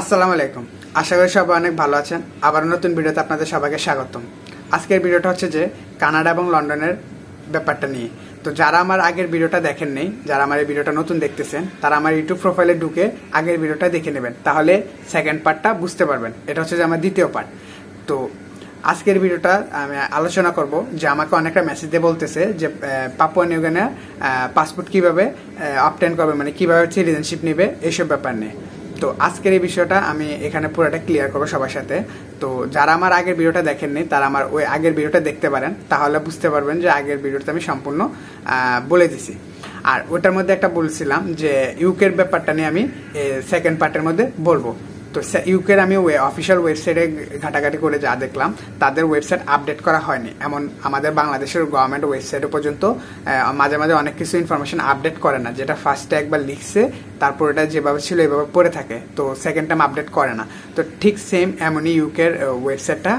আসসালামু আলাইকুম আশা করি সবাই অনেক ভালো আছেন আবার নতুন ভিডিওতে আপনাদের সবাইকে স্বাগতম আজকের ভিডিওটা হচ্ছে যে কানাডা এবং লন্ডনের ব্যাপারটা নিয়ে তো যারা আমার আগের ভিডিওটা দেখেন নেই যারা আমার এই ভিডিওটা নতুন দেখতেছেন তারা আমার ইউটিউব প্রোফাইলে ঢুকে আগের ভিডিওটা দেখে নেবেন তাহলে সেকেন্ড পার্টটা বুঝতে পারবেন এটা হচ্ছে যে আমার দ্বিতীয় পার্ট তো আজকের ভিডিওটা আমি আলোচনা করব যে আমাকে অনেকটা মেসেজ দিয়ে বলতেছে যে পাপুয়া নিউগানের পাসপোর্ট কিভাবে আপটেন করবে মানে কিভাবে সিটিজেনশিপ নেবে এইসব ব্যাপার নিয়ে তো আজকের এই বিষয়টা আমি এখানে পুরোটা ক্লিয়ার করবো সবার সাথে তো যারা আমার আগের ভিডিওটা দেখেননি তারা আমার ওই আগের ভিডিওটা দেখতে পারেন তাহলে বুঝতে পারবেন যে আগের ভিডিওটা আমি সম্পূর্ণ বলে দিছি আর ওটার মধ্যে একটা বলছিলাম যে ইউকের ব্যাপারটা নিয়ে আমি সেকেন্ড পার্টের মধ্যে বলবো তো ইউকের আমি ওয়ে অফিসিয়াল ওয়েবসাইটে ঘাটাঘাটি করে যা দেখলাম তাদের ওয়েবসাইট আপডেট করা হয়নি এমন আমাদের বাংলাদেশের গভর্নমেন্ট ওয়েবসাইটে পর্যন্ত মাঝে মাঝে অনেক কিছু ইনফরমেশন আপডেট করে না যেটা ফার্স্টে একবার লিখছে তারপর এটা যেভাবে ছিল এভাবে পড়ে থাকে তো সেকেন্ড টাইম আপডেট করে না তো ঠিক সেম এমনই ইউকের ওয়েবসাইটটা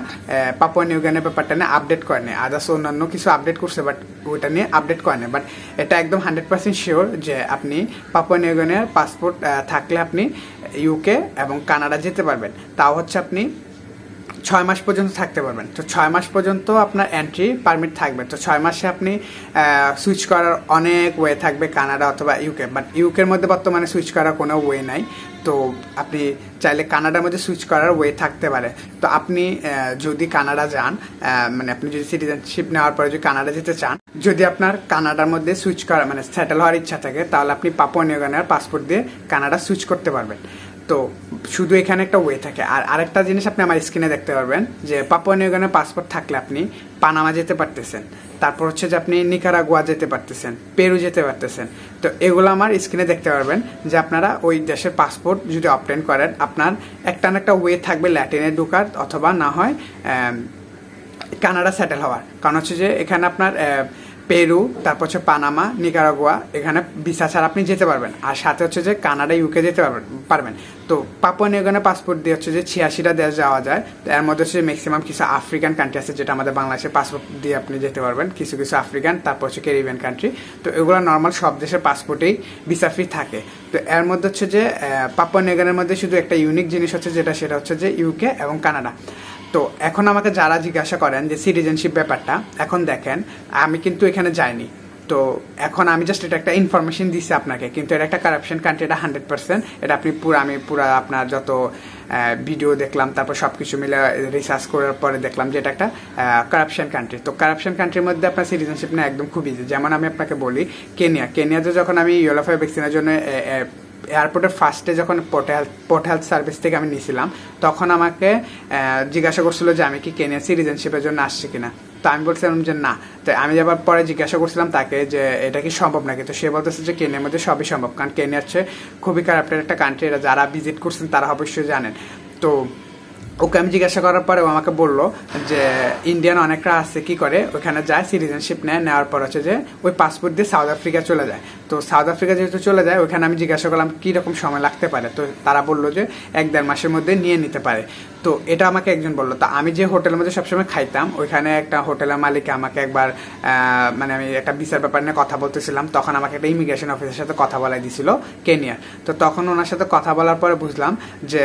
পাপুয়া নিউগানের ব্যাপারটা নিয়ে আপডেট করে নেয় আদার্স অন্যান্য কিছু আপডেট করছে বাট ওইটা নিয়ে আপডেট করে নেয় বাট এটা একদম হান্ড্রেড পার্সেন্ট শিওর যে আপনি পাপুয়া নিউগানের পাসপোর্ট থাকলে আপনি ইউকে এবং কানাডা যেতে পারবেন তাও হচ্ছে আপনি ছয় মাস পর্যন্ত থাকতে পারবেন তো ছয় মাস পর্যন্ত আপনার এন্ট্রি পারমিট থাকবে তো ছয় মাসে আপনি সুইচ করার অনেক ওয়ে থাকবে কানাডা অথবা ইউকে বাট ইউকের মধ্যে বর্তমানে সুইচ করার কোনো ওয়ে নাই তো আপনি চাইলে কানাডার মধ্যে সুইচ করার ওয়ে থাকতে পারে তো আপনি যদি কানাডা যান মানে আপনি যদি সিটিজেনশিপ নেওয়ার পরে যদি কানাডা যেতে চান যদি আপনার কানাডার মধ্যে সুইচ করা মানে সেটেল হওয়ার ইচ্ছা থাকে তাহলে আপনি পাপুয়া নিউগানের পাসপোর্ট দিয়ে কানাডা সুইচ করতে পারবেন তো শুধু এখানে একটা ওয়ে থাকে আর আরেকটা জিনিস আপনি আমার স্ক্রিনে দেখতে পারবেন যে পাপুয়া নিউগানের পাসপোর্ট থাকলে আপনি পানামা যেতে পারতেছেন তারপর হচ্ছে যে আপনি নিকারাগুয়া যেতে পারতেছেন পেরু যেতে পারতেছেন তো এগুলো আমার স্ক্রিনে দেখতে পারবেন যে আপনারা ওই দেশের পাসপোর্ট যদি অপটেন করেন আপনার একটা না একটা ওয়ে থাকবে ল্যাটিনে ঢুকার অথবা না হয় কানাডা সেটেল হওয়ার কারণ হচ্ছে যে এখানে আপনার পেরু তারপর হচ্ছে পানামা নিকারাগুয়া এখানে ভিসা ছাড়া আপনি যেতে পারবেন আর সাথে হচ্ছে যে কানাডা ইউকে যেতে পারবেন পারবেন তো পাপুয়া নিউগিনে পাসপোর্ট দিয়ে হচ্ছে যে ছিয়াশিটা দেশ যাওয়া যায় তো এর মধ্যে হচ্ছে ম্যাক্সিমাম কিছু আফ্রিকান কান্ট্রি আছে যেটা আমাদের বাংলাদেশের পাসপোর্ট দিয়ে আপনি যেতে পারবেন কিছু কিছু আফ্রিকান তারপর হচ্ছে ক্যারিবিয়ান কান্ট্রি তো এগুলো নর্মাল সব দেশের পাসপোর্টেই ভিসা ফ্রি থাকে তো এর মধ্যে হচ্ছে যে পাপুয়া নিউগিনের মধ্যে শুধু একটা ইউনিক জিনিস হচ্ছে যেটা সেটা হচ্ছে যে ইউকে এবং কানাডা তো এখন আমাকে যারা জিজ্ঞাসা করেন যে সিটিজেনশিপ ব্যাপারটা এখন দেখেন আমি কিন্তু এখানে যাইনি তো এখন আমি জাস্ট এটা একটা ইনফরমেশন দিচ্ছি আপনাকে কিন্তু এটা একটা কারাপশন কান্ট্রি এটা হান্ড্রেড পার্সেন্ট এটা আপনি পুরো আমি পুরো আপনার যত ভিডিও দেখলাম তারপর সব কিছু মিলে রিসার্চ করার পরে দেখলাম যে এটা একটা কারাপশন কান্ট্রি তো কারাপশন কান্ট্রির মধ্যে আপনার সিটিজেনশিপ না একদম খুব ইজি যেমন আমি আপনাকে বলি কেনিয়া কেনিয়াতে যখন আমি ইয়োলাফাই ভ্যাকসিনের জন্য এয়ারপোর্টের ফার্স্টে যখন port health port health service থেকে আমি নিয়েছিলাম তখন আমাকে জিজ্ঞাসা করছিল যে আমি কি কেনে সিটিজেনশিপের জন্য আসছি কিনা তো আমি বলছিলাম যে না তো আমি যাবার পরে জিজ্ঞাসা করছিলাম তাকে যে এটা কি সম্ভব নাকি তো সে বলতেছে যে কেনিয়ার মধ্যে সবই সম্ভব কারণ কেনিয়া হচ্ছে খুবই খারাপ একটা কান্ট্রি এটা যারা ভিজিট করছেন তারা অবশ্যই জানেন তো ওকে আমি জিজ্ঞাসা করার পরে ও আমাকে বলল যে ইন্ডিয়ান অনেকরা আছে কি করে ওখানে যায় সিটিজেনশিপ নেয় নেওয়ার পর হচ্ছে যে ওই পাসপোর্ট দিয়ে সাউথ আফ্রিকা চলে যায় তো সাউথ আফ্রিকা যেহেতু চলে যায় ওখানে আমি জিজ্ঞাসা করলাম কীরকম সময় লাগতে পারে তো তারা বললো যে এক দেড় মাসের মধ্যে নিয়ে নিতে পারে তো এটা আমাকে একজন বললো তো আমি যে হোটেলের মধ্যে সবসময় খাইতাম ওইখানে একটা হোটেলের মালিক আমাকে একবার মানে আমি একটা বিচার ব্যাপার নিয়ে কথা বলতেছিলাম তখন আমাকে একটা ইমিগ্রেশন অফিসের সাথে কথা বলাই দিছিল কেনিয়ার তো তখন ওনার সাথে কথা বলার পরে বুঝলাম যে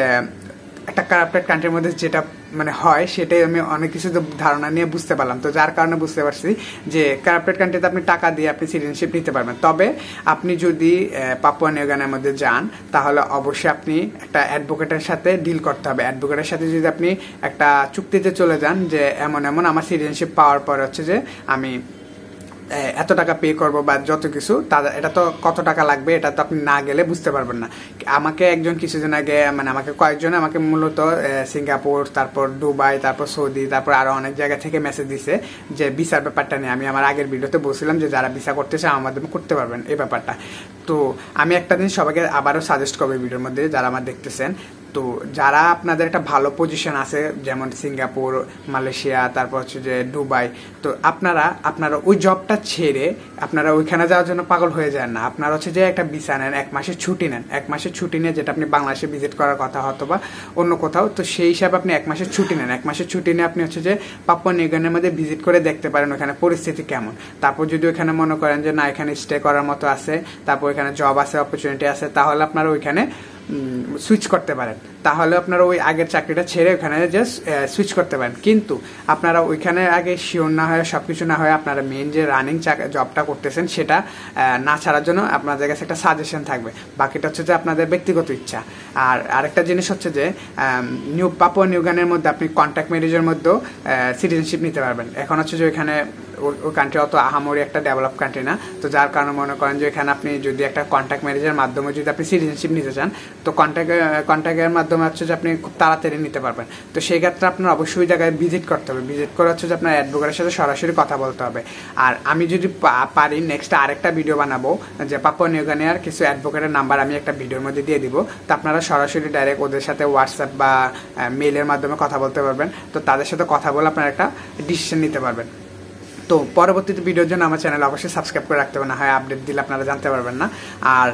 একটা কারাপ্টেড কান্ট্রির মধ্যে যেটা মানে হয় সেটাই আমি অনেক কিছু ধারণা নিয়ে বুঝতে পারলাম তো যার কারণে বুঝতে পারছি যে কারাপ্টেড কান্ট্রিতে আপনি টাকা দিয়ে আপনি সিটিজেনশিপ নিতে পারবেন তবে আপনি যদি পাপুয়া নিয়োগানের মধ্যে যান তাহলে অবশ্যই আপনি একটা অ্যাডভোকেটের সাথে ডিল করতে হবে অ্যাডভোকেটের সাথে যদি আপনি একটা চুক্তিতে চলে যান যে এমন এমন আমার সিটিজেনশিপ পাওয়ার পর হচ্ছে যে আমি এত টাকা পে করব বা যত কিছু তা এটা তো কত টাকা লাগবে এটা তো আপনি না গেলে বুঝতে পারবেন না আমাকে একজন কিছুদিন আগে মানে আমাকে কয়েকজন আমাকে মূলত সিঙ্গাপুর তারপর দুবাই তারপর সৌদি তারপর আরও অনেক জায়গা থেকে মেসেজ দিছে যে ভিসার ব্যাপারটা নিয়ে আমি আমার আগের ভিডিওতে বলছিলাম যে যারা ভিসা করতে চায় আমার মাধ্যমে করতে পারবেন এই ব্যাপারটা তো আমি একটা দিন সবাইকে আবারও সাজেস্ট করবো ভিডিওর মধ্যে যারা আমার দেখতেছেন তো যারা আপনাদের একটা ভালো পজিশন আছে যেমন সিঙ্গাপুর মালয়েশিয়া তারপর হচ্ছে যে দুবাই তো আপনারা আপনারা ওই জবটা ছেড়ে আপনারা ওইখানে যাওয়ার জন্য পাগল হয়ে যান না আপনারা হচ্ছে যে একটা ভিসা নেন এক মাসের ছুটি নেন এক মাসের ছুটি নিয়ে যেটা আপনি বাংলাদেশে ভিজিট করার কথা হতো বা অন্য কোথাও তো সেই হিসাবে আপনি এক মাসের ছুটি নেন এক মাসের ছুটি নিয়ে আপনি হচ্ছে যে পাপ্পা নিউগানের মধ্যে ভিজিট করে দেখতে পারেন ওখানে পরিস্থিতি কেমন তারপর যদি ওখানে মনে করেন যে না এখানে স্টে করার মতো আছে তারপর ওইখানে জব আছে অপরচুনিটি আছে তাহলে আপনারা ওইখানে সুইচ করতে পারেন তাহলে আপনারা ওই আগের চাকরিটা ছেড়ে ওখানে জাস্ট সুইচ করতে পারেন কিন্তু আপনারা ওইখানে আগে শিওর না হয় সব কিছু না হয় আপনারা মেন যে রানিং জবটা করতেছেন সেটা না ছাড়ার জন্য আপনাদের কাছে একটা সাজেশন থাকবে বাকিটা হচ্ছে যে আপনাদের ব্যক্তিগত ইচ্ছা আর আরেকটা জিনিস হচ্ছে যে নিউ নিউ নিউগানের মধ্যে আপনি কন্ট্যাক্ট ম্যারেজের মধ্যেও সিটিজেনশিপ নিতে পারবেন এখন হচ্ছে যে ওইখানে ওই কান্ট্রি অত আহামরি একটা ডেভেলপ কান্ট্রি না তো যার কারণে মনে করেন যে এখানে আপনি যদি একটা কন্ট্যাক্ট ম্যারেজের মাধ্যমে যদি আপনি সিটিজেনশিপ নিতে চান তো কন্ট্যাক্ট কন্ট্যাক্টের মাধ্যমে হচ্ছে যে আপনি খুব তাড়াতাড়ি নিতে পারবেন তো সেই ক্ষেত্রে আপনার অবশ্যই জায়গায় ভিজিট করতে হবে ভিজিট করে হচ্ছে যে আপনার অ্যাডভোকেটের সাথে সরাসরি কথা বলতে হবে আর আমি যদি পারি নেক্সট আরেকটা ভিডিও বানাবো যে পাপ্পা নিউগানিয়ার কিছু অ্যাডভোকেটের নাম্বার আমি একটা ভিডিওর মধ্যে দিয়ে দিব তো আপনারা সরাসরি ডাইরেক্ট ওদের সাথে হোয়াটসঅ্যাপ বা মেলের মাধ্যমে কথা বলতে পারবেন তো তাদের সাথে কথা বলে আপনারা একটা ডিসিশন নিতে পারবেন তো পরবর্তীতে ভিডিওর জন্য আমার চ্যানেল অবশ্যই সাবস্ক্রাইব করে রাখতে হবে না হয় আপডেট দিলে আপনারা জানতে পারবেন না আর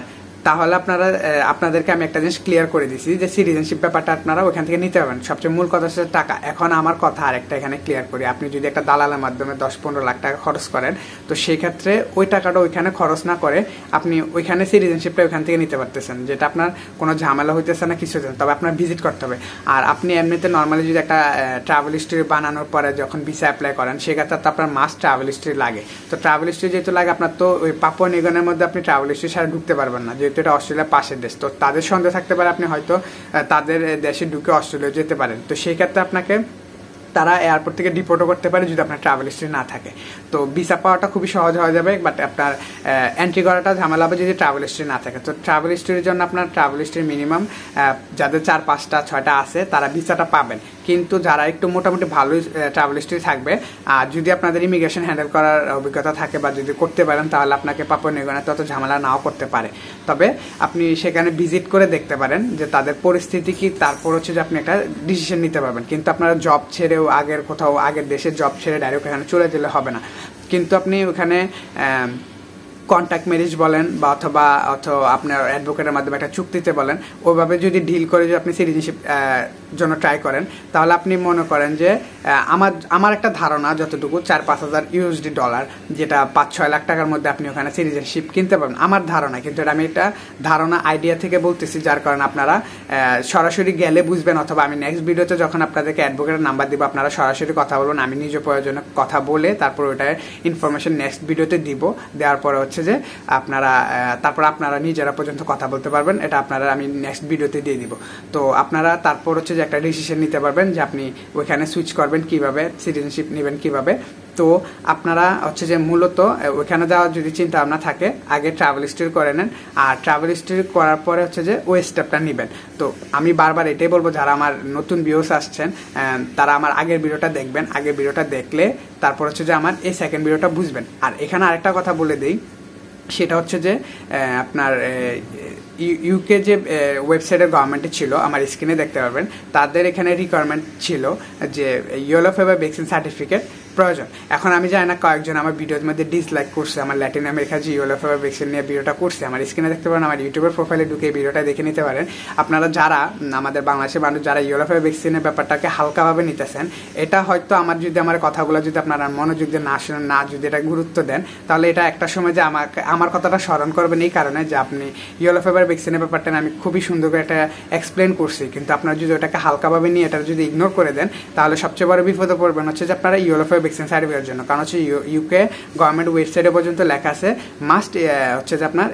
তাহলে আপনারা আপনাদেরকে আমি একটা জিনিস ক্লিয়ার করে দিছি যে সিটিজেনশিপ ব্যাপারটা আপনারা ওখান থেকে নিতে পারবেন সবচেয়ে মূল কথা হচ্ছে টাকা এখন আমার কথা আরেকটা এখানে ক্লিয়ার করি আপনি যদি একটা দালালের মাধ্যমে দশ পনেরো লাখ টাকা খরচ করেন তো সেই ক্ষেত্রে ওই টাকাটা ওইখানে খরচ না করে আপনি ওইখানে সিটিজেনশিপটা ওইখান থেকে নিতে পারতেছেন যেটা আপনার কোনো ঝামেলা হইতেছে না কিছু তবে আপনার ভিজিট করতে হবে আর আপনি এমনিতে নর্মালি যদি একটা ট্রাভেল হিস্ট্রি বানানোর পরে যখন ভিসা অ্যাপ্লাই করেন সেক্ষেত্রে তো আপনার মাস ট্রাভেল হিস্ট্রি লাগে তো ট্রাভেল হিস্ট্রি যেহেতু লাগে আপনার তো ওই পাপুয়া নিগনের মধ্যে আপনি ট্রাভেল হিস্ট্রি সারা ঢুকতে পারবেন না যেহেতু যেহেতু এটা অস্ট্রেলিয়ার পাশের দেশ তো তাদের সন্দেহ থাকতে পারে আপনি হয়তো তাদের দেশে ঢুকে অস্ট্রেলিয়া যেতে পারেন তো সেই ক্ষেত্রে আপনাকে তারা এয়ারপোর্ট থেকে ডিপোর্টও করতে পারে যদি আপনার ট্রাভেল হিস্ট্রি না থাকে তো ভিসা পাওয়াটা খুবই সহজ হয়ে যাবে বাট আপনার এন্ট্রি করাটা ঝামেলা হবে যদি ট্রাভেল হিস্ট্রি না থাকে তো ট্রাভেল হিস্ট্রির জন্য আপনার ট্রাভেল হিস্ট্রি মিনিমাম যাদের চার পাঁচটা ছয়টা আছে তারা ভিসাটা পাবেন কিন্তু যারা একটু মোটামুটি ভালো ট্রাভেল হিস্ট্রি থাকবে আর যদি আপনাদের ইমিগ্রেশন হ্যান্ডেল করার অভিজ্ঞতা থাকে বা যদি করতে পারেন তাহলে আপনাকে পাপা নিগণে তত ঝামেলা নাও করতে পারে তবে আপনি সেখানে ভিজিট করে দেখতে পারেন যে তাদের পরিস্থিতি কি তারপর হচ্ছে যে আপনি একটা ডিসিশন নিতে পারবেন কিন্তু আপনারা জব ছেড়েও আগের কোথাও আগের দেশে জব ছেড়ে ডাইরেক্ট এখানে চলে দিলে হবে না কিন্তু আপনি ওখানে কন্ট্যাক্ট ম্যারেজ বলেন বা অথবা অথবা আপনার অ্যাডভোকেটের মাধ্যমে একটা চুক্তিতে বলেন ওইভাবে যদি ডিল করে যদি আপনি সিটিজেনশিপ জন্য ট্রাই করেন তাহলে আপনি মনে করেন যে আমার আমার একটা ধারণা যতটুকু চার পাঁচ হাজার ইউএসডি ডলার যেটা পাঁচ ছয় লাখ টাকার মধ্যে আপনি ওখানে সিটিজেনশিপ কিনতে পারবেন আমার ধারণা কিন্তু এটা আমি একটা ধারণা আইডিয়া থেকে বলতেছি যার কারণে আপনারা সরাসরি গেলে বুঝবেন অথবা আমি নেক্সট ভিডিওতে যখন আপনাদেরকে অ্যাডভোকেটের নাম্বার দিব আপনারা সরাসরি কথা বলবেন আমি নিজের প্রয়োজনে কথা বলে তারপর ওটা ইনফরমেশন নেক্সট ভিডিওতে দিব দেওয়ার পরে হচ্ছে হচ্ছে যে আপনারা তারপর আপনারা নিজেরা পর্যন্ত কথা বলতে পারবেন এটা আপনারা আমি নেক্সট ভিডিওতে দিয়ে দিব তো আপনারা তারপর হচ্ছে যে একটা ডিসিশন নিতে পারবেন যে আপনি ওইখানে সুইচ করবেন কিভাবে সিটিজেনশিপ নেবেন কিভাবে তো আপনারা হচ্ছে যে মূলত ওইখানে যাওয়ার যদি চিন্তা ভাবনা থাকে আগে ট্রাভেল হিস্ট্রি করে নেন আর ট্রাভেল হিস্ট্রি করার পরে হচ্ছে যে ওই স্টেপটা নেবেন তো আমি বারবার এটাই বলবো যারা আমার নতুন ভিউস আসছেন তারা আমার আগের ভিডিওটা দেখবেন আগের ভিডিওটা দেখলে তারপর হচ্ছে যে আমার এই সেকেন্ড ভিডিওটা বুঝবেন আর এখানে আরেকটা কথা বলে দিই সেটা হচ্ছে যে আপনার ইউকে যে ওয়েবসাইটের গভর্নমেন্টে ছিল আমার স্ক্রিনে দেখতে পারবেন তাদের এখানে রিকোয়ারমেন্ট ছিল যে ইয়েলো ফেভার ভ্যাকসিন সার্টিফিকেট প্রয়োজন এখন আমি জানি না কয়েকজন আমার ভিডিওর মধ্যে ডিসলাইক করছে আমার ল্যাটিন আমেরিকা জিওলাফার ভ্যাকসিন নিয়ে ভিডিওটা করছে আমার স্ক্রিনে দেখতে পারেন আমার ইউটিউবের প্রোফাইলে ঢুকে ভিডিওটা দেখে নিতে পারেন আপনারা যারা আমাদের বাংলাদেশের মানুষ যারা ইওলাফার ভ্যাকসিনের ব্যাপারটাকে হালকাভাবে নিতেছেন এটা হয়তো আমার যদি আমার কথাগুলো যদি আপনারা মনোযোগ দিয়ে না শুনেন না যদি এটা গুরুত্ব দেন তাহলে এটা একটা সময় যে আমাকে আমার কথাটা স্মরণ করবেন এই কারণে যে আপনি ইওলাফার ভ্যাকসিনের ব্যাপারটা আমি খুবই সুন্দর করে এটা এক্সপ্লেন করছি কিন্তু আপনারা যদি ওটাকে হালকাভাবে নিয়ে এটা যদি ইগনোর করে দেন তাহলে সবচেয়ে বড় বিপদে পড়বেন হচ্ছে যে আপনারা ইওলাফার ভ্যাকসিন সার্টিফিকেটের জন্য কারণ হচ্ছে ইউকে গভর্নমেন্ট ওয়েবসাইটে পর্যন্ত লেখা আছে মাস্ট হচ্ছে যে আপনার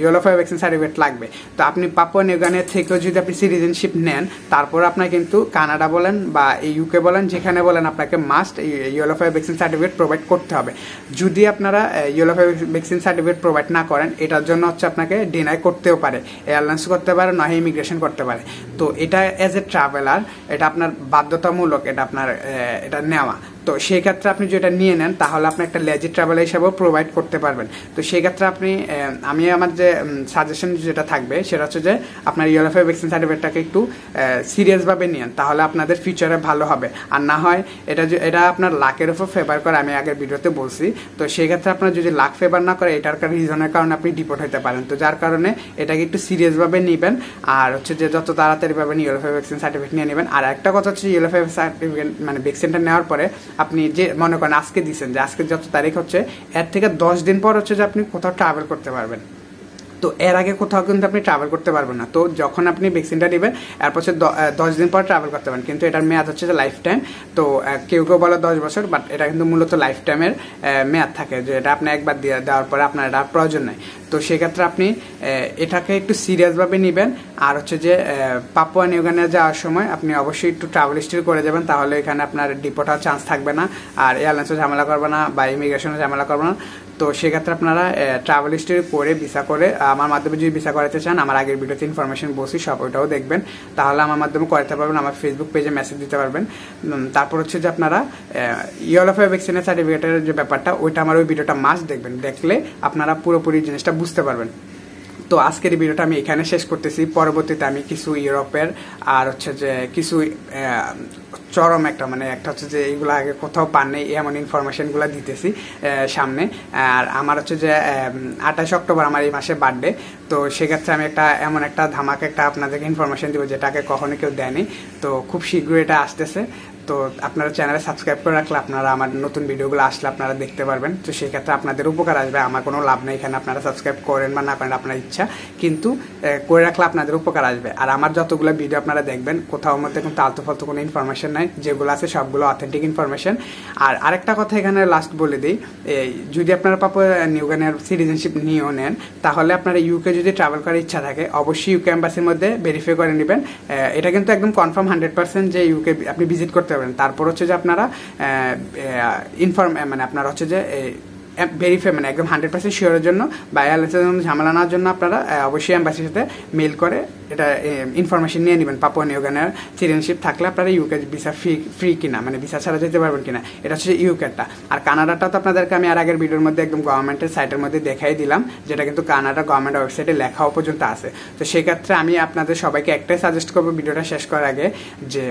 ইয়েলো ফাইভ ভ্যাকসিন সার্টিফিকেট লাগবে তো আপনি পাপুয়া নিউগানের থেকেও যদি আপনি সিটিজেনশিপ নেন তারপর আপনার কিন্তু কানাডা বলেন বা ইউকে বলেন যেখানে বলেন আপনাকে must yellow five vaccine certificate provide করতে হবে যদি আপনারা yellow five vaccine certificate provide না করেন এটার জন্য হচ্ছে আপনাকে ডিনাই করতেও পারে এয়ারলাইন্স করতে পারে নয় ইমিগ্রেশন করতে পারে তো এটা অ্যাজ এ ট্রাভেলার এটা আপনার বাধ্যতামূলক এটা আপনার এটা নেওয়া তো সেই ক্ষেত্রে আপনি যেটা নিয়ে নেন তাহলে আপনি একটা লেজি ট্রাভেল হিসাবেও প্রোভাইড করতে পারবেন তো সেই ক্ষেত্রে আপনি আমি আমার যে সাজেশন যেটা থাকবে সেটা হচ্ছে যে আপনার ইয়েলোফাই ভ্যাকসিন সার্টিফিকেটটাকে একটু সিরিয়াসভাবে নিন তাহলে আপনাদের ফিউচারে ভালো হবে আর না হয় এটা এটা আপনার লাকের উপর ফেভার করে আমি আগের ভিডিওতে বলছি তো সেই ক্ষেত্রে আপনার যদি লাক ফেভার না করে এটার রিজনের কারণে আপনি ডিপোর্ট হতে পারেন তো যার কারণে এটাকে একটু সিরিয়াসভাবে নেবেন আর হচ্ছে যে যত তাড়াতাড়ি পাবেন ইয়েলোফাই ভ্যাকসিন সার্টিফিকেট নিয়ে নেবেন আর একটা কথা হচ্ছে ইয়েলোফাই সার্টিফিকেট মানে ভ্যাকসিনটা নেওয়ার পরে আপনি যে মনে করেন আজকে দিচ্ছেন যে আজকে যত তারিখ হচ্ছে এর থেকে দশ দিন পর হচ্ছে যে আপনি কোথাও ট্রাভেল করতে পারবেন তো এর আগে কোথাও কিন্তু আপনি ট্রাভেল করতে পারবেন না তো যখন আপনি ভ্যাকসিনটা নেবেন এরপর হচ্ছে দশ দিন পর ট্রাভেল করতে পারেন কিন্তু এটার মেয়াদ হচ্ছে লাইফ টাইম তো কেউ কেউ বলে দশ বছর বাট এটা কিন্তু মূলত লাইফ টাইমের মেয়াদ থাকে যে এটা আপনি একবার দেওয়ার পরে আপনার এটা প্রয়োজন নেই তো সেক্ষেত্রে আপনি এটাকে একটু সিরিয়াসভাবে নেবেন আর হচ্ছে যে পাপুয়া নিউগানে যাওয়ার সময় আপনি অবশ্যই একটু ট্রাভেল স্টিল করে যাবেন তাহলে এখানে আপনার ডিপোটার চান্স থাকবে না আর এয়ারলাইন্সও ঝামেলা করবে না বা ইমিগ্রেশনও ঝামেলা করবে না তো সেক্ষেত্রে আপনারা ট্রাভেল হিস্ট্রি করে ভিসা করে আমার মাধ্যমে যদি ভিসা করাতে চান আমার আগের ভিডিওতে ইনফরমেশন বসি সব ওইটাও দেখবেন তাহলে আমার মাধ্যমে করাতে পারবেন আমার ফেসবুক পেজে মেসেজ দিতে পারবেন তারপর হচ্ছে যে আপনারা অফ ভ্যাকসিনের সার্টিফিকেটের যে ব্যাপারটা ওইটা আমার ওই ভিডিওটা মাস দেখবেন দেখলে আপনারা পুরোপুরি জিনিসটা বুঝতে পারবেন তো আজকের ভিডিওটা আমি এখানে শেষ করতেছি পরবর্তীতে আমি কিছু ইউরোপের আর হচ্ছে যে কিছু চরম একটা মানে একটা হচ্ছে যে এইগুলো আগে কোথাও পান নেই এমন ইনফরমেশানগুলো দিতেছি সামনে আর আমার হচ্ছে যে আঠাশ অক্টোবর আমার এই মাসে বার্থডে তো সেক্ষেত্রে আমি একটা এমন একটা ধামাকে একটা আপনাদেরকে ইনফরমেশন দিব যেটাকে কখনো কেউ দেয়নি তো খুব শীঘ্রই এটা আসতেছে তো আপনারা চ্যানেলে সাবস্ক্রাইব করে রাখলে আপনারা আমার নতুন ভিডিওগুলো আসলে আপনারা দেখতে পারবেন তো সেক্ষেত্রে আপনাদের উপকার আসবে আমার কোনো লাভ নেই এখানে আপনারা সাবস্ক্রাইব করেন বা না করেন আপনার ইচ্ছা কিন্তু করে রাখলে আপনাদের উপকার আসবে আর আমার যতগুলো ভিডিও আপনারা দেখবেন কোথাও মধ্যে কিন্তু আলতু ফালতু কোনো ইনফরমেশন নাই যেগুলো আছে সবগুলো অথেন্টিক ইনফরমেশন আর আরেকটা কথা এখানে লাস্ট বলে দিই যদি আপনারা পাপা নিউগানের সিটিজেনশিপ নিয়েও নেন তাহলে আপনারা ইউকে যদি ট্রাভেল করার ইচ্ছা থাকে অবশ্যই ইউকে অ্যাম্বাসির মধ্যে ভেরিফাই করে নেবেন এটা কিন্তু একদম কনফার্ম হান্ড্রেড পার্সেন্ট যে ইউকে আপনি ভিজিট করতে পারেন তারপর হচ্ছে যে আপনারা ইনফর্ম মানে আপনার হচ্ছে যে ভেরিফাই মানে ফেমেন একদম হান্ড্রেড পার্সেন্ট শিওরের জন্য বা জন্য ঝামেলা নেওয়ার জন্য আপনারা অবশ্যই অ্যাম্বাসির সাথে মেল করে এটা ইনফরমেশন নিয়ে নেবেন পাপুয়া নিউগানের সিটিজেনশিপ থাকলে আপনারা ইউকে ভিসা ফ্রি ফ্রি কিনা মানে ভিসা ছাড়া যেতে পারবেন কিনা এটা হচ্ছে ইউকেটা আর কানাডাটা তো আপনাদেরকে আমি আর আগের ভিডিওর মধ্যে একদম গভর্নমেন্টের সাইটের মধ্যে দেখাই দিলাম যেটা কিন্তু কানাডা গভর্নমেন্ট ওয়েবসাইটে লেখাও পর্যন্ত আছে তো সেক্ষেত্রে আমি আপনাদের সবাইকে একটাই সাজেস্ট করবো ভিডিওটা শেষ করার আগে যে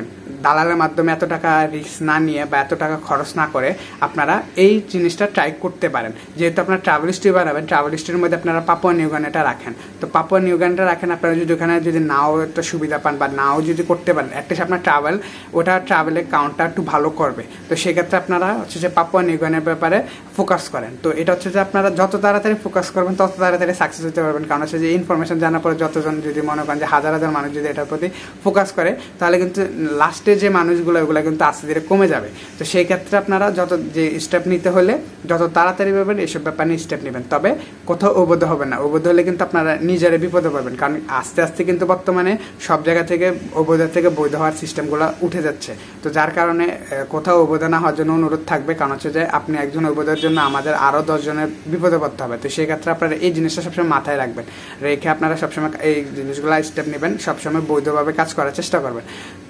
দালালের মাধ্যমে এত টাকা রিস্ক না নিয়ে বা এত টাকা খরচ না করে আপনারা এই জিনিসটা ট্রাই করতে পারেন যেহেতু আপনার ট্রাভেল হিস্ট্রি বানাবেন ট্রাভেল হিস্ট্রির মধ্যে আপনারা পাপুয়া নিউগানেটা রাখেন তো পাপুয়া নিউগানটা রাখেন আপনারা যদি ওখানে যদি নাও একটা সুবিধা পান বা নাও যদি করতে পারেন অ্যাটলিস্ট আপনার ট্রাভেল ওটা ট্রাভেলের কাউন্টটা একটু ভালো করবে তো সেক্ষেত্রে আপনারা হচ্ছে যে পাপুয়া নিউগানের ব্যাপারে ফোকাস করেন তো এটা হচ্ছে যে আপনারা যত তাড়াতাড়ি ফোকাস করবেন তত তাড়াতাড়ি সাকসেস হতে পারবেন কারণ হচ্ছে যে ইনফরমেশন জানার পরে যতজন যদি মনে করেন যে হাজার হাজার মানুষ যদি এটার প্রতি ফোকাস করে তাহলে কিন্তু লাস্ট লাস্টে যে মানুষগুলো ওগুলো কিন্তু আস্তে ধীরে কমে যাবে তো সেই ক্ষেত্রে আপনারা যত যে স্টেপ নিতে হলে যত তাড়াতাড়ি পাবেন এইসব ব্যাপার নিয়ে স্টেপ নেবেন তবে কোথাও অবৈধ হবে না অবৈধ হলে কিন্তু আপনারা নিজেরা বিপদে পাবেন কারণ আস্তে আস্তে কিন্তু বর্তমানে সব জায়গা থেকে অবৈধ থেকে বৈধ হওয়ার সিস্টেমগুলো উঠে যাচ্ছে তো যার কারণে কোথাও অবৈধ না হওয়ার জন্য অনুরোধ থাকবে কারণ হচ্ছে যে আপনি একজন অবৈধের জন্য আমাদের আরও দশজনের বিপদে পড়তে হবে তো সেক্ষেত্রে আপনারা এই জিনিসটা সবসময় মাথায় রাখবেন রেখে আপনারা সবসময় এই জিনিসগুলো স্টেপ নেবেন সবসময় বৈধভাবে কাজ করার চেষ্টা করবেন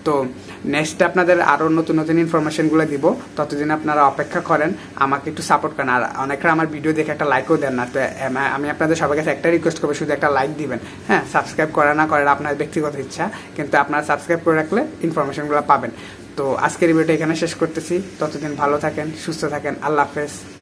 তো নেক্সট আপনাদের আরও নতুন নতুন ইনফরমেশনগুলো দিব ততদিন আপনারা অপেক্ষা করেন আমাকে একটু সাপোর্ট করেন আর অনেকরা আমার ভিডিও দেখে একটা লাইকও দেন না তো আমি আপনাদের সবার কাছে একটা রিকোয়েস্ট করবো শুধু একটা লাইক দিবেন হ্যাঁ সাবস্ক্রাইব করা না করার আপনার ব্যক্তিগত ইচ্ছা কিন্তু আপনারা সাবস্ক্রাইব করে রাখলে ইনফরমেশনগুলো পাবেন তো আজকের ভিডিওটা এখানে শেষ করতেছি ততদিন ভালো থাকেন সুস্থ থাকেন আল্লাহ হাফেজ